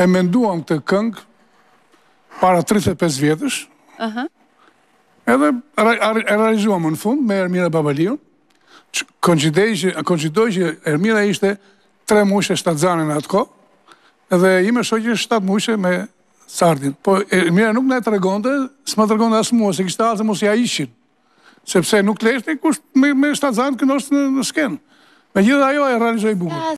e menduam këtë këngë para 35 vjetësh, edhe e realizuam në fund me Ermira Babalion, koncidoj që Ermira ishte tre mushe shtadzane në atë edhe i me shokje shtatë mushe me sardin. Po Ermira nuk ne të regonde, s'ma të regonde asë mua, se kishtë alë mos ja ishin, sepse nuk leshte kusht me shtadzane kënë është në skenë. Me gjithë ajo e realizuaj bukët.